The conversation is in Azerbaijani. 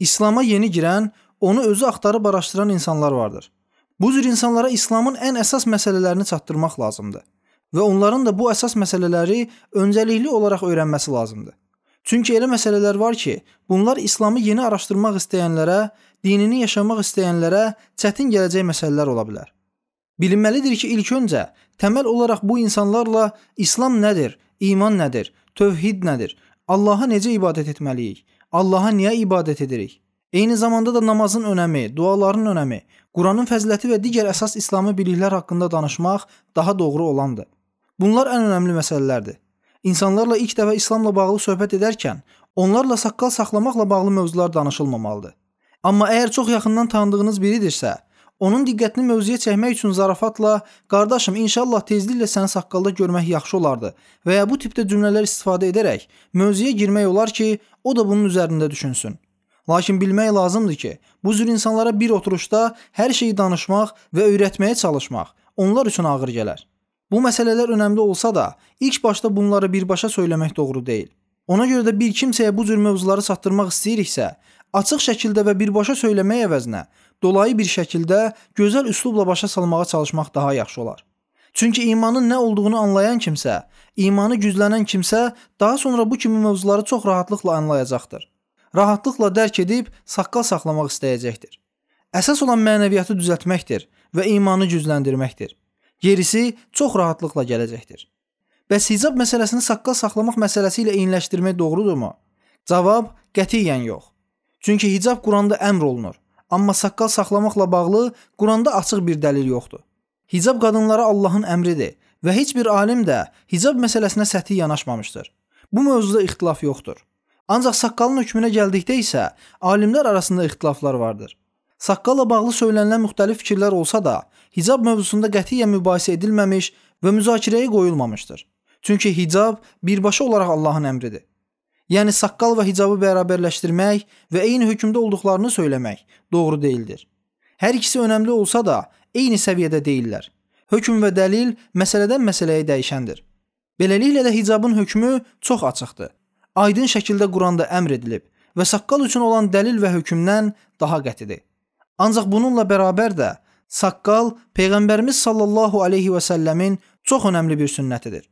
İslama yeni girən, onu özü axtarıb araşdıran insanlar vardır. Bu cür insanlara İslamın ən əsas məsələlərini çatdırmaq lazımdır və onların da bu əsas məsələləri öncəlikli olaraq öyrənməsi lazımdır. Çünki elə məsələlər var ki, bunlar İslamı yeni araşdırmaq istəyənlərə, dinini yaşamaq istəyənlərə çətin gələcək məsələlər ola bilər. Bilinməlidir ki, ilk öncə təməl olaraq bu insanlarla İslam nədir, iman nədir, tövhid nədir, Allaha necə ibadət etməliyik, Allaha niyə ibadət edirik? Eyni zamanda da namazın önəmi, duaların önəmi, Quranın fəziləti və digər əsas İslami biliklər haqqında danışmaq daha doğru olandır. Bunlar ən önəmli məsələlərdir. İnsanlarla ilk dəfə İslamla bağlı söhbət edərkən onlarla saqqal saxlamaqla bağlı mövzular danışılmamalıdır. Amma əgər çox yaxından tanıdığınız biridirsə, Onun diqqətini mövzuya çəkmək üçün zarafatla "Qardaşım, inşallah tezliklə səni saqqalda görmək yaxşı olardı" və ya bu tipdə cümlələr istifadə edərək mövzuya girmək olar ki, o da bunun üzərində düşünsün. Lakin bilmək lazımdır ki, bu cür insanlara bir oturuşda hər şeyi danışmaq və öyrətməyə çalışmaq onlar üçün ağır gələr. Bu məsələlər önəmli olsa da, ilk başda bunları birbaşa söyləmək doğru deyil. Ona görə də bir kimsəyə bu cür mövzuları çatdırmaq istəyiriksə, açıq şəkildə və birbaşa söyləmək əvəzinə dolayı bir şəkildə gözəl üslubla başa salmağa çalışmaq daha yaxşı olar. Çünki imanın nə olduğunu anlayan kimsə, imanı güclənən kimsə daha sonra bu kimi mövzuları çox rahatlıqla anlayacaqdır. Rahatlıqla dərk edib saqqal saxlamaq istəyəcəkdir. Əsas olan mənəviyyatı düzəltməkdir və imanı gücləndirməkdir. Gerisi çox rahatlıqla gələcəkdir. Bəs hicab məsələsini saqqal saxlamaq məsələsi ilə eyniləşdirmək doğrudurmu? Cavab qətiyyən yox. Çünki hicab Quranda əmr olunur amma saqqal saxlamaqla bağlı Quranda açıq bir dəlil yoxdur. Hicab qadınlara Allahın əmridir və heç bir alim də hicab məsələsinə səthi yanaşmamışdır. Bu mövzuda ixtilaf yoxdur. Ancaq saqqalın hökmünə gəldikdə isə alimlər arasında ixtilaflar vardır. Saqqalla bağlı söylənilən müxtəlif fikirlər olsa da, hicab mövzusunda qətiyyən mübahisə edilməmiş və müzakirəyə qoyulmamışdır. Çünki hicab birbaşa olaraq Allahın əmridir yəni saqqal və hicabı bərabərləşdirmək və eyni hökmdə olduqlarını söyləmək doğru deyildir. Hər ikisi önəmli olsa da, eyni səviyyədə deyillər. Hökm və dəlil məsələdən məsələyə dəyişəndir. Beləliklə də hicabın hökmü çox açıqdır. Aydın şəkildə Quranda əmr edilib və saqqal üçün olan dəlil və hökmdən daha qətidir. Ancaq bununla bərabər də saqqal peyğəmbərimiz sallallahu alayhi və səlləmin çox önəmli bir sünnətidir.